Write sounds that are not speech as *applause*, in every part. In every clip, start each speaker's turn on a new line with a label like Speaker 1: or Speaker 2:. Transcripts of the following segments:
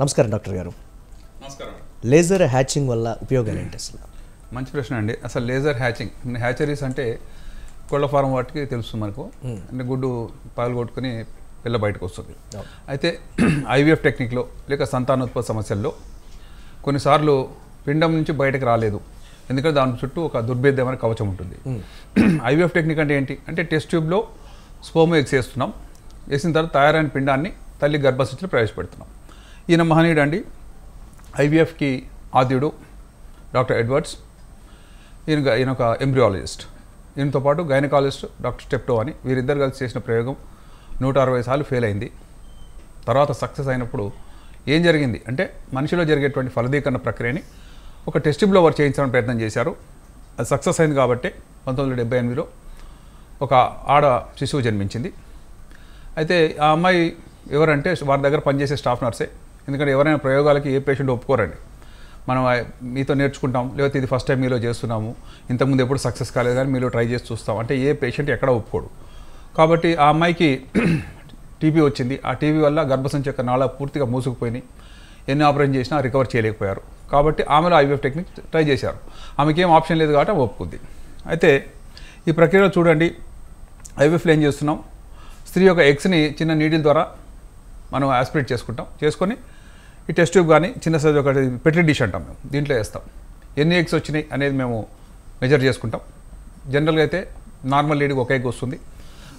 Speaker 1: నమస్కారం డాక్టర్ గారు నమస్కారం లేజర్ హ్యాచింగ్ వల్ల ఉపయోగాలు ఏంటి అసలు మంచి ప్రశ్న అండి అసలు లేజర్ హ్యాచింగ్ హ్యాచరీస్ అంటే కోళ్ళ ఫారం వాటికి తెలుస్తుంది మనకు అంటే గుడ్డు కొట్టుకుని పిల్ల బయటకు వస్తుంది అయితే *clears throat* ఐవీఎఫ్ టెక్నిక్లో లేక సంతానోత్పత్తి సమస్యల్లో కొన్నిసార్లు పిండం నుంచి బయటకు రాలేదు ఎందుకంటే దాని చుట్టూ ఒక దుర్భేద్యమైన కవచం ఉంటుంది *clears throat* ఐవీఎఫ్ టెక్నిక్ అంటే ఏంటి అంటే టెస్ట్ ట్యూబ్లో స్పోమో ఎక్స్ చేస్తున్నాం వేసిన తర్వాత తయారైన పిండాన్ని తల్లి గర్భశితిలో ప్రవేశపెడుతున్నాం ఈయన మహనీయుడు అండి ఐవీఎఫ్కి ఆద్యుడు డాక్టర్ ఎడ్వర్డ్స్ ఈయన ఈయన ఒక ఎంబ్రియాలజిస్ట్ ఈయనతో పాటు గైనకాలజిస్ట్ డాక్టర్ స్టెప్టో అని వీరిద్దరు కలిసి చేసిన ప్రయోగం నూట అరవై సార్లు ఫెయిల్ అయింది తర్వాత సక్సెస్ అయినప్పుడు ఏం జరిగింది అంటే మనిషిలో జరిగేటువంటి ఫలదీకరణ ప్రక్రియని ఒక టెస్ట్ వారు చేయించడానికి ప్రయత్నం చేశారు అది సక్సెస్ అయింది కాబట్టి పంతొమ్మిది వందల డెబ్బై ఎనిమిదిలో ఒక ఆడ శిశువు జన్మించింది అయితే ఆ అమ్మాయి ఎవరంటే వారి దగ్గర పనిచేసే స్టాఫ్ నర్సే ఎందుకంటే ఎవరైనా ప్రయోగాలకి ఏ పేషెంట్ ఒప్పుకోరండి మనం మీతో నేర్చుకుంటాం లేకపోతే ఇది ఫస్ట్ టైం మీలో చేస్తున్నాము ఇంతకుముందు ఎప్పుడు సక్సెస్ కాలేదు కానీ మీలో ట్రై చేసి చూస్తాం అంటే ఏ పేషెంట్ ఎక్కడ ఒప్పుకోడు కాబట్టి ఆ అమ్మాయికి టీబీ *clears throat* వచ్చింది ఆ టీబీ వల్ల గర్భసంచి యొక్క నాళ పూర్తిగా మూసుకుపోయినాయి ఎన్ని ఆపరేషన్ చేసినా రికవర్ చేయలేకపోయారు కాబట్టి ఆమెలో ఐవీఎఫ్ టెక్నిక్ ట్రై చేశారు ఏం ఆప్షన్ లేదు కాబట్టి ఒప్పుకుంది అయితే ఈ ప్రక్రియలో చూడండి ఐవీఎఫ్లో ఏం చేస్తున్నాం స్త్రీ యొక్క ఎగ్స్ని చిన్న నీడిల్ ద్వారా మనం ఆస్పిరేట్ చేసుకుంటాం చేసుకొని ఈ టెస్ట్ ట్యూబ్ కానీ చిన్న సైజు ఒక పెట్రీ డిష్ అంటాం మేము దీంట్లో వేస్తాం ఎన్ని ఎగ్స్ వచ్చినాయి అనేది మేము మెజర్ చేసుకుంటాం జనరల్గా అయితే నార్మల్ లేడీకి ఒక ఎగ్ వస్తుంది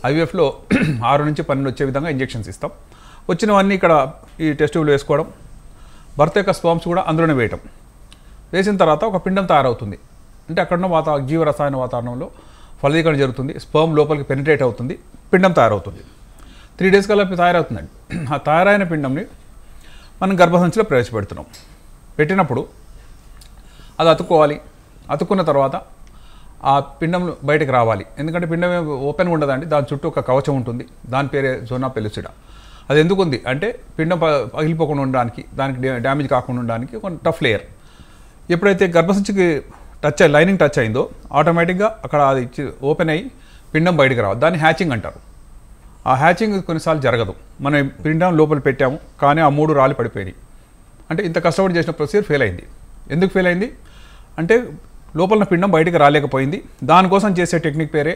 Speaker 1: ఐవీఎఫ్లో *clears throat* ఆరు నుంచి పన్నెండు వచ్చే విధంగా ఇంజెక్షన్స్ ఇస్తాం వచ్చినవన్నీ ఇక్కడ ఈ టెస్ట్ ట్యూబ్లో వేసుకోవడం భర్త యొక్క స్పాంప్స్ కూడా అందులోనే వేయటం వేసిన తర్వాత ఒక పిండం తయారవుతుంది అంటే అక్కడున్న వాతా జీవరసాయన వాతావరణంలో ఫలదీకరణ జరుగుతుంది స్పర్మ్ లోపలికి పెనిట్రేట్ అవుతుంది పిండం తయారవుతుంది త్రీ డేస్ కల్లా తయారవుతుందండి ఆ తయారైన పిండంని మనం గర్భసంచిలో ప్రవేశపెడుతున్నాం పెట్టినప్పుడు అది అతుక్కోవాలి అతుక్కున్న తర్వాత ఆ పిండం బయటకు రావాలి ఎందుకంటే పిండం ఓపెన్గా ఉండదండి దాని చుట్టూ ఒక కవచం ఉంటుంది దాని పేరే జోనా పెలుసిడ అది ఎందుకు ఉంది అంటే పిండం పగిలిపోకుండా ఉండడానికి దానికి డ్యామేజ్ కాకుండా ఉండడానికి ఒక టఫ్ లేయర్ ఎప్పుడైతే గర్భసంచికి టచ్ అయ్యి లైనింగ్ టచ్ అయిందో ఆటోమేటిక్గా అక్కడ అది ఓపెన్ అయ్యి పిండం బయటకు రావాలి దాన్ని హ్యాచింగ్ అంటారు ఆ హ్యాచింగ్ కొన్నిసార్లు జరగదు మనం పిండాం లోపల పెట్టాము కానీ ఆ మూడు రాళ్ళు పడిపోయినాయి అంటే ఇంత కష్టపడి చేసిన ప్రొసీజర్ ఫెయిల్ అయింది ఎందుకు ఫెయిల్ అయింది అంటే లోపల పిండం బయటకు రాలేకపోయింది దానికోసం చేసే టెక్నిక్ పేరే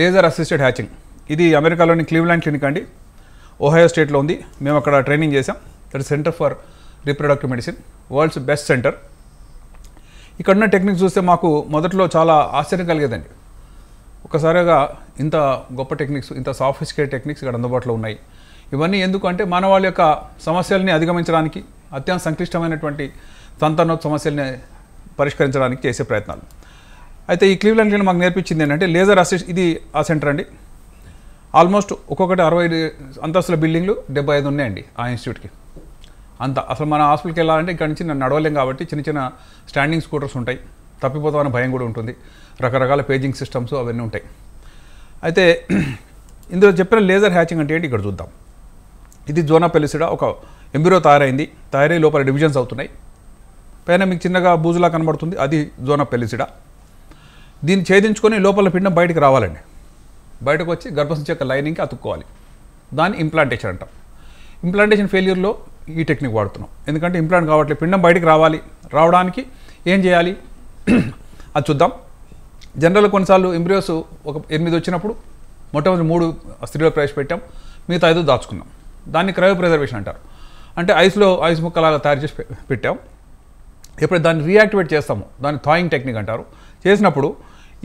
Speaker 1: లేజర్ అసిస్టెడ్ హ్యాచింగ్ ఇది అమెరికాలోని క్లీవ్లాండ్ క్లినిక్ అండి ఓహయో స్టేట్లో ఉంది మేము అక్కడ ట్రైనింగ్ చేసాం that centre for reproductive medicine world's best centre ఇక్కడున్న టెక్నిక్ చూస్తే మాకు మొదట్లో చాలా ఆశ్చర్యం కలిగేదండి ఒకసారిగా ఇంత గొప్ప టెక్నిక్స్ ఇంత సాఫిస్టికేట్ టెక్నిక్స్ ఇక్కడ అందుబాటులో ఉన్నాయి ఇవన్నీ ఎందుకంటే మానవాళి యొక్క సమస్యల్ని అధిగమించడానికి అత్యంత సంక్లిష్టమైనటువంటి సంతానోత్ సమస్యల్ని పరిష్కరించడానికి చేసే ప్రయత్నాలు అయితే ఈ క్లీవ్లెండ్ క్లినిక్ మాకు నేర్పించింది ఏంటంటే లేజర్ అసిస్ ఇది ఆ సెంటర్ అండి ఆల్మోస్ట్ ఒక్కొక్కటి అరవై అంతస్తుల బిల్డింగ్లు డెబ్బై ఐదు ఉన్నాయండి ఆ ఇన్స్టిట్యూట్కి అంత అసలు మన హాస్పిటల్కి వెళ్ళాలంటే ఇక్కడ నుంచి నడవలేం కాబట్టి చిన్న చిన్న స్టాండింగ్ స్కూటర్స్ ఉంటాయి తప్పిపోతామనే భయం కూడా ఉంటుంది రకరకాల పేజింగ్ సిస్టమ్స్ అవన్నీ ఉంటాయి అయితే *clears throat* ఇందులో చెప్పిన లేజర్ హ్యాచింగ్ అంటే ఏంటి ఇక్కడ చూద్దాం ఇది జోనా పెలిసిడా ఒక ఎంబిరో తయారైంది తయారై లోపల డివిజన్స్ అవుతున్నాయి పైన మీకు చిన్నగా బూజులా కనబడుతుంది అది జోనా పెలిసిడా దీన్ని ఛేదించుకొని లోపల పిండం బయటకు రావాలండి బయటకు వచ్చి గర్భసంచి యొక్క లైనింగ్కి అతుక్కోవాలి దాన్ని ఇంప్లాంటేషన్ అంటాం ఇంప్లాంటేషన్ ఫెయిల్యూర్లో ఈ టెక్నిక్ వాడుతున్నాం ఎందుకంటే ఇంప్లాంట్ కావట్లేదు పిండం బయటకు రావాలి రావడానికి ఏం చేయాలి అది చూద్దాం జనరల్ కొన్నిసార్లు ఎంబ్రియోస్ ఒక ఎనిమిది వచ్చినప్పుడు మొట్టమొదటి మూడు స్త్రీలో ప్రవేశపెట్టాం మిగతా ఐదు దాచుకున్నాం దాన్ని క్రయో ప్రిజర్వేషన్ అంటారు అంటే ఐస్లో ఐస్ ముక్కలాగా తయారు చేసి పెట్టాం ఎప్పుడైతే దాన్ని రీయాక్టివేట్ చేస్తాము దాన్ని థాయింగ్ టెక్నిక్ అంటారు చేసినప్పుడు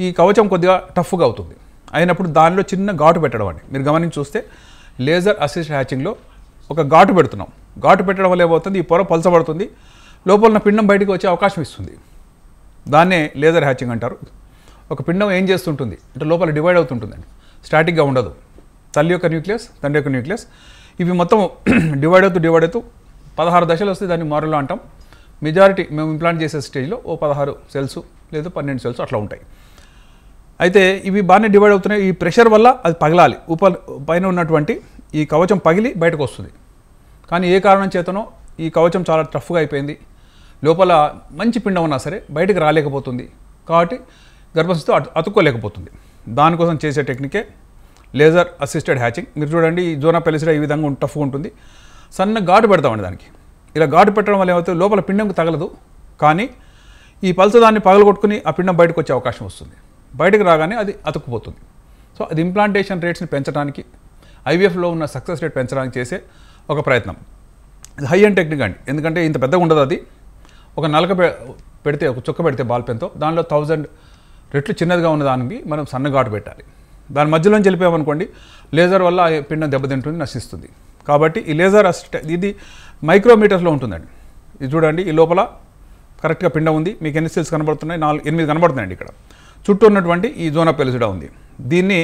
Speaker 1: ఈ కవచం కొద్దిగా టఫ్గా అవుతుంది అయినప్పుడు దానిలో చిన్న ఘాటు పెట్టడం అండి మీరు గమనించి చూస్తే లేజర్ అసిస్ట్ హ్యాచింగ్లో ఒక ఘాటు పెడుతున్నాం ఘాటు పెట్టడం వల్ల ఏమవుతుంది ఈ పొర పలసబడుతుంది లోపల పిండం బయటకు వచ్చే అవకాశం ఇస్తుంది దాన్నే లేజర్ హ్యాచింగ్ అంటారు ఒక పిండం ఏం చేస్తుంటుంది అంటే లోపల డివైడ్ అవుతుంటుందండి స్టాటిక్గా ఉండదు తల్లి యొక్క న్యూక్లియస్ తండ్రి యొక్క న్యూక్లియస్ ఇవి మొత్తం *clears throat* డివైడ్ అవుతూ డివైడ్ అవుతూ పదహారు దశలు వస్తే దాన్ని మారులో అంటాం మెజారిటీ మేము ఇంప్లాంట్ చేసే స్టేజ్లో ఓ పదహారు సెల్స్ లేదా పన్నెండు సెల్స్ అట్లా ఉంటాయి అయితే ఇవి బాగానే డివైడ్ అవుతున్నాయి ఈ ప్రెషర్ వల్ల అది పగలాలి ఉప పైన ఉన్నటువంటి ఈ కవచం పగిలి బయటకు వస్తుంది కానీ ఏ కారణం చేతనో ఈ కవచం చాలా టఫ్గా అయిపోయింది లోపల మంచి పిండం ఉన్నా సరే బయటకు రాలేకపోతుంది కాబట్టి గర్భస్థితో అతుక్కోలేకపోతుంది దానికోసం చేసే టెక్నికే లేజర్ అసిస్టెడ్ హ్యాచింగ్ మీరు చూడండి ఈ జోనా పెలిసిడా ఈ విధంగా టఫ్ ఉంటుంది సన్న ఘాటు పెడతామండి దానికి ఇలా ఘాటు పెట్టడం వల్ల ఏమవుతుంది లోపల పిండంకు తగలదు కానీ ఈ పల్స దాన్ని పగలగొట్టుకుని ఆ పిండం బయటకు వచ్చే అవకాశం వస్తుంది బయటకు రాగానే అది అతుక్కుపోతుంది సో అది ఇంప్లాంటేషన్ రేట్స్ని పెంచడానికి ఐవీఎఫ్లో ఉన్న సక్సెస్ రేట్ పెంచడానికి చేసే ఒక ప్రయత్నం హై అండ్ టెక్నిక్ అండి ఎందుకంటే ఇంత పెద్దగా ఉండదు అది ఒక నలక పెడితే ఒక చుక్క పెడితే బాల్ పెన్తో దానిలో థౌజండ్ రెట్లు చిన్నదిగా ఉన్న దానికి మనం సన్నగాటు పెట్టాలి దాని మధ్యలోంచి వెళ్ళిపోయామనుకోండి లేజర్ వల్ల పిండం దెబ్బతింటుంది నశిస్తుంది కాబట్టి ఈ లేజర్ అసిస్ట ఇది మైక్రోమీటర్స్లో ఉంటుందండి ఇది చూడండి ఈ లోపల కరెక్ట్గా పిండం ఉంది మీకు ఎన్ని సెల్స్ కనబడుతున్నాయి నాలుగు ఎనిమిది కనబడుతున్నాయండి ఇక్కడ చుట్టూ ఉన్నటువంటి ఈ ఆఫ్ పెలుసుడా ఉంది దీన్ని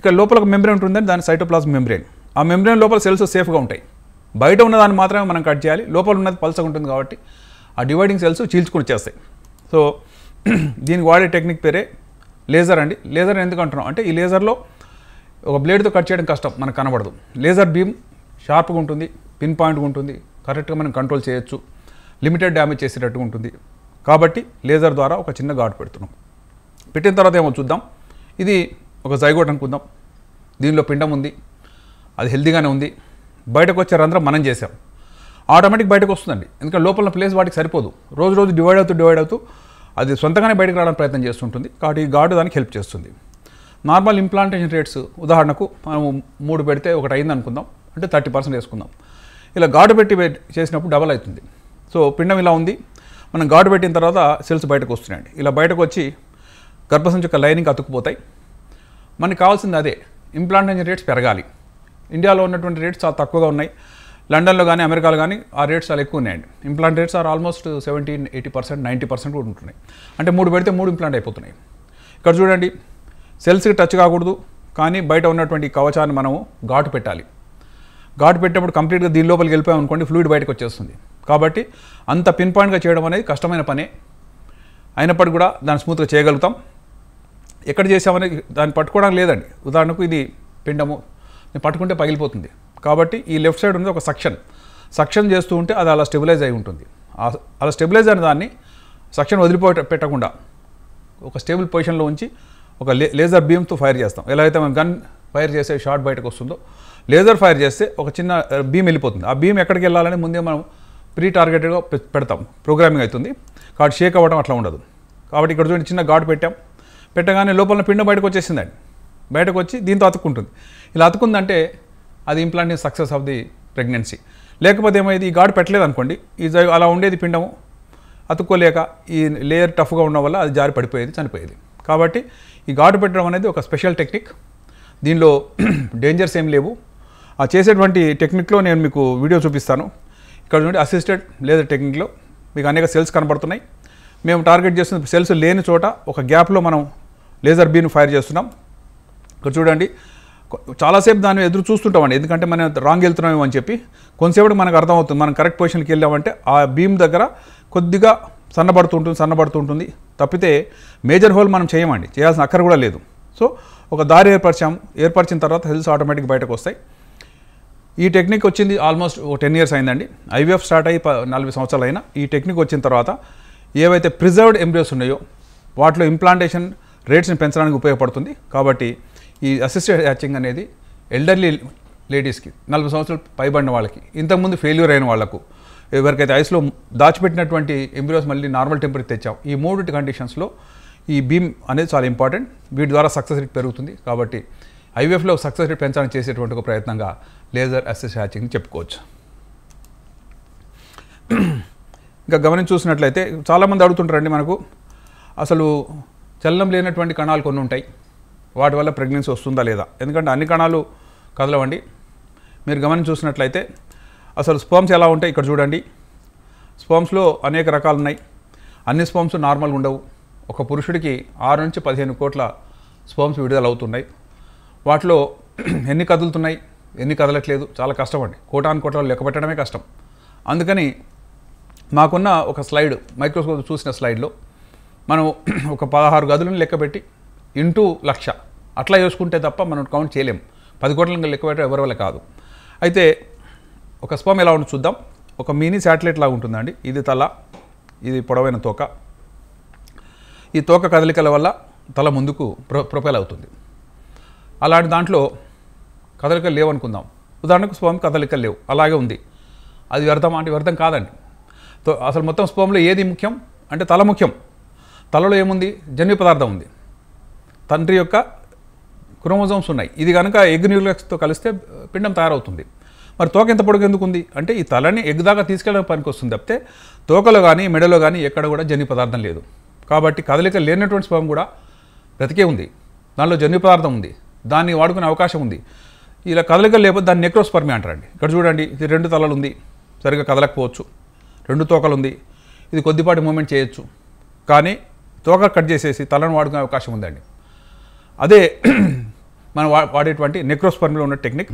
Speaker 1: ఇక్కడ లోపల ఒక మెంబ్రెయిన్ ఉంటుందండి దాని సైటోప్లాస్ మెంబ్రేన్ ఆ మెంబ్రెయిన్ లోపల సెల్స్ సేఫ్గా ఉంటాయి బయట ఉన్నదాన్ని మాత్రమే మనం కట్ చేయాలి లోపల ఉన్నది పల్సగా ఉంటుంది కాబట్టి ఆ డివైడింగ్ సెల్స్ చీల్చుకుని వచ్చేస్తాయి సో *clears throat* దీనికి వాడే టెక్నిక్ పేరే లేజర్ అండి లేజర్ ఎందుకు అంటున్నాం అంటే ఈ లేజర్లో ఒక బ్లేడ్తో కట్ చేయడం కష్టం మనకు కనబడదు లేజర్ బీమ్ షార్ప్గా ఉంటుంది పిన్ పాయింట్గా ఉంటుంది కరెక్ట్గా మనం కంట్రోల్ చేయొచ్చు లిమిటెడ్ డ్యామేజ్ చేసేటట్టుగా ఉంటుంది కాబట్టి లేజర్ ద్వారా ఒక చిన్న ఘాటు పెడుతున్నాం పెట్టిన తర్వాత ఏమో చూద్దాం ఇది ఒక జైగోట్ అనుకుందాం దీనిలో పిండం ఉంది అది హెల్దీగానే ఉంది బయటకు వచ్చే రంధ్రం మనం చేసాం ఆటోమేటిక్ బయటకు వస్తుందండి ఎందుకంటే లోపల ప్లేస్ వాటికి సరిపోదు రోజు రోజు డివైడ్ అవుతూ డివైడ్ అవుతూ అది సొంతంగానే బయటకు రావడానికి ప్రయత్నం చేస్తుంటుంది కాబట్టి ఈ గాడు దానికి హెల్ప్ చేస్తుంది నార్మల్ ఇంప్లాంటేషన్ రేట్స్ ఉదాహరణకు మనం మూడు పెడితే ఒకటి అయింది అనుకుందాం అంటే థర్టీ పర్సెంట్ వేసుకుందాం ఇలా గాడు పెట్టి చేసినప్పుడు డబల్ అవుతుంది సో పిండం ఇలా ఉంది మనం గాడు పెట్టిన తర్వాత సెల్స్ బయటకు వస్తున్నాయండి ఇలా బయటకు వచ్చి గర్భసం యొక్క లైనింగ్ అతుక్కుపోతాయి మనకి కావాల్సింది అదే ఇంప్లాంటేషన్ రేట్స్ పెరగాలి ఇండియాలో ఉన్నటువంటి రేట్స్ చాలా తక్కువగా ఉన్నాయి లండన్లో కానీ అమెరికాలో కానీ ఆ రేట్స్ చాలా ఎక్కువ ఉన్నాయండి implant rates are almost seventeen eighty percent ninety percent కూడా ఉంటున్నాయి అంటే మూడు పెడితే మూడు ఇంప్లాంట్ అయిపోతున్నాయి ఇక్కడ చూడండి సెల్స్కి టచ్ కాకూడదు కానీ బయట ఉన్నటువంటి కవచాన్ని మనము ఘాటు పెట్టాలి ఘాటు పెట్టినప్పుడు కంప్లీట్గా దీని లోపలికి వెళ్ళిపోయామనుకోండి అనుకోండి ఫ్లూయిడ్ బయటకు వచ్చేస్తుంది కాబట్టి అంత పిన్ పాయింట్గా చేయడం అనేది కష్టమైన పనే అయినప్పటికీ కూడా దాన్ని స్మూత్గా చేయగలుగుతాం ఎక్కడ చేసామని దాన్ని పట్టుకోవడానికి లేదండి ఉదాహరణకు ఇది పిండము నేను పట్టుకుంటే పగిలిపోతుంది కాబట్టి ఈ లెఫ్ట్ సైడ్ ఉంది ఒక సక్షన్ సక్షన్ చేస్తూ ఉంటే అది అలా స్టెబిలైజ్ అయి ఉంటుంది అలా స్టెబిలైజ్ అయిన దాన్ని సక్షన్ వదిలిపోయి పెట్టకుండా ఒక స్టేబుల్ పొజిషన్లో ఉంచి ఒక లేజర్ బీమ్తో ఫైర్ చేస్తాం ఎలా అయితే మనం గన్ ఫైర్ చేసే షార్ట్ బయటకు వస్తుందో లేజర్ ఫైర్ చేస్తే ఒక చిన్న బీమ్ వెళ్ళిపోతుంది ఆ బీమ్ ఎక్కడికి వెళ్ళాలని ముందే మనం ప్రీ టార్గెటెడ్గా పెడతాం ప్రోగ్రామింగ్ అవుతుంది కాబట్టి షేక్ అవ్వడం అట్లా ఉండదు కాబట్టి ఇక్కడ చూడండి చిన్న ఘాట్ పెట్టాం పెట్టగానే లోపల పిండం బయటకు వచ్చేసిందండి బయటకు వచ్చి దీంతో అతుక్కుంటుంది ఇలా అతుకుందంటే అది implanting success of the pregnancy లేకపోతే ఏమైంది ఈ గాడ్ పెట్టలేదు అనుకోండి ఈ అలా ఉండేది పిండము అతుక్కోలేక ఈ లేయర్ టఫ్గా ఉండడం వల్ల అది జారి పడిపోయేది చనిపోయేది కాబట్టి ఈ గాడ్ పెట్టడం అనేది ఒక స్పెషల్ టెక్నిక్ దీనిలో *clears throat* డేంజర్స్ ఏం లేవు ఆ చేసేటువంటి టెక్నిక్లో నేను మీకు వీడియో చూపిస్తాను ఇక్కడ నుండి అసిస్టెడ్ లేజర్ టెక్నిక్లో మీకు అనేక సెల్స్ కనబడుతున్నాయి మేము టార్గెట్ చేస్తున్న సెల్స్ లేని చోట ఒక గ్యాప్లో మనం లేజర్ బీను ఫైర్ చేస్తున్నాం ఇక్కడ చూడండి చాలాసేపు దాన్ని ఎదురు చూస్తుంటామండి ఎందుకంటే మనం రాంగ్ వెళ్తున్నామేమో అని చెప్పి కొంతసేపు మనకు అర్థమవుతుంది మనం కరెక్ట్ పొజిషన్కి వెళ్ళామంటే ఆ బీమ్ దగ్గర కొద్దిగా సన్నబడుతుంటుంది సన్నబడుతుంటుంది తప్పితే మేజర్ హోల్ మనం చేయమండి చేయాల్సిన అక్కర కూడా లేదు సో ఒక దారి ఏర్పరిచాము ఏర్పరిచిన తర్వాత హెల్త్ ఆటోమేటిక్ బయటకు వస్తాయి ఈ టెక్నిక్ వచ్చింది ఆల్మోస్ట్ ఒక టెన్ ఇయర్స్ అయిందండి ఐవీఎఫ్ స్టార్ట్ అయ్యి నలభై సంవత్సరాలు అయినా ఈ టెక్నిక్ వచ్చిన తర్వాత ఏవైతే ప్రిజర్వ్డ్ ఎంబ్రియోస్ ఉన్నాయో వాటిలో ఇంప్లాంటేషన్ రేట్స్ని పెంచడానికి ఉపయోగపడుతుంది కాబట్టి ఈ అసిస్టెడ్ హ్యాచింగ్ అనేది ఎల్డర్లీ లేడీస్కి నలభై సంవత్సరాలు పైబడిన వాళ్ళకి ఇంతకుముందు ఫెయిల్యూర్ అయిన వాళ్లకు ఎవరికైతే ఐస్లో దాచిపెట్టినటువంటి ఎంబ్రియోస్ మళ్ళీ నార్మల్ టెంపరేచర్ తెచ్చాం ఈ మూడు కండిషన్స్లో ఈ బీమ్ అనేది చాలా ఇంపార్టెంట్ వీటి ద్వారా సక్సెస్ రేట్ పెరుగుతుంది కాబట్టి ఐవీఎఫ్లో సక్సెస్ రేట్ పెంచడానికి చేసేటువంటి ఒక ప్రయత్నంగా లేజర్ అసిస్ట్ హ్యాచింగ్ చెప్పుకోవచ్చు ఇంకా గమనించి చూసినట్లయితే చాలామంది అడుగుతుంటారండి మనకు అసలు చలనం లేనటువంటి కణాలు కొన్ని ఉంటాయి వాటి వల్ల ప్రెగ్నెన్సీ వస్తుందా లేదా ఎందుకంటే అన్ని కణాలు కదలవండి మీరు గమనించి చూసినట్లయితే అసలు స్పోమ్స్ ఎలా ఉంటాయి ఇక్కడ చూడండి స్పోమ్స్లో అనేక రకాలు ఉన్నాయి అన్ని స్పోమ్స్ నార్మల్గా ఉండవు ఒక పురుషుడికి ఆరు నుంచి పదిహేను కోట్ల విడుదల విడుదలవుతున్నాయి వాటిలో ఎన్ని కదులుతున్నాయి ఎన్ని కదలట్లేదు చాలా కష్టం అండి కోటాను కోట్లలో లెక్క పెట్టడమే కష్టం అందుకని మాకున్న ఒక స్లైడ్ మైక్రోస్కోప్ చూసిన స్లైడ్లో మనం ఒక పదహారు గదులను లెక్కపెట్టి ఇంటూ లక్ష అట్లా చేసుకుంటే తప్ప మనం కౌంట్ చేయలేం పది కోట్ల లెక్క పెట్టడం ఎవరి వల్ల కాదు అయితే ఒక స్పమ్ ఎలా ఉంటుంది చూద్దాం ఒక మినీ శాటిలైట్ లాగా ఉంటుందండి ఇది తల ఇది పొడవైన తోక ఈ తోక కదలికల వల్ల తల ముందుకు ప్రొ అవుతుంది అలాంటి దాంట్లో కదలికలు లేవనుకుందాం ఉదాహరణకు స్పోమ్ కదలికలు లేవు అలాగే ఉంది అది వ్యర్థం అంటే వ్యర్థం కాదండి అసలు మొత్తం స్పోమ్లో ఏది ముఖ్యం అంటే తల ముఖ్యం తలలో ఏముంది జన్యు పదార్థం ఉంది తండ్రి యొక్క క్రోమోజోమ్స్ ఉన్నాయి ఇది కనుక ఎగ్ న్యూక్లియస్తో కలిస్తే పిండం తయారవుతుంది మరి తోక ఎంత పొడుగు ఎందుకు ఉంది అంటే ఈ తలని ఎగ్ దాకా తీసుకెళ్ళడానికి పనికి వస్తుంది తప్పితే తోకలో కానీ మెడలో కానీ ఎక్కడ కూడా జన్యు పదార్థం లేదు కాబట్టి కదలిక లేనటువంటి స్పర్మ్ కూడా బ్రతికే ఉంది దానిలో జన్యు పదార్థం ఉంది దాన్ని వాడుకునే అవకాశం ఉంది ఇలా కదలిక లేకపోతే దాన్ని నెక్రోస్పర్మి అంటారండి ఇక్కడ చూడండి ఇది రెండు తలలు ఉంది సరిగ్గా కదలకపోవచ్చు రెండు తోకలు ఉంది ఇది కొద్దిపాటి మూమెంట్ చేయొచ్చు కానీ తోక కట్ చేసేసి తలను వాడుకునే అవకాశం ఉందండి అదే *clears throat* మనం వాడేటువంటి నెక్రోస్పర్మిలో ఉన్న టెక్నిక్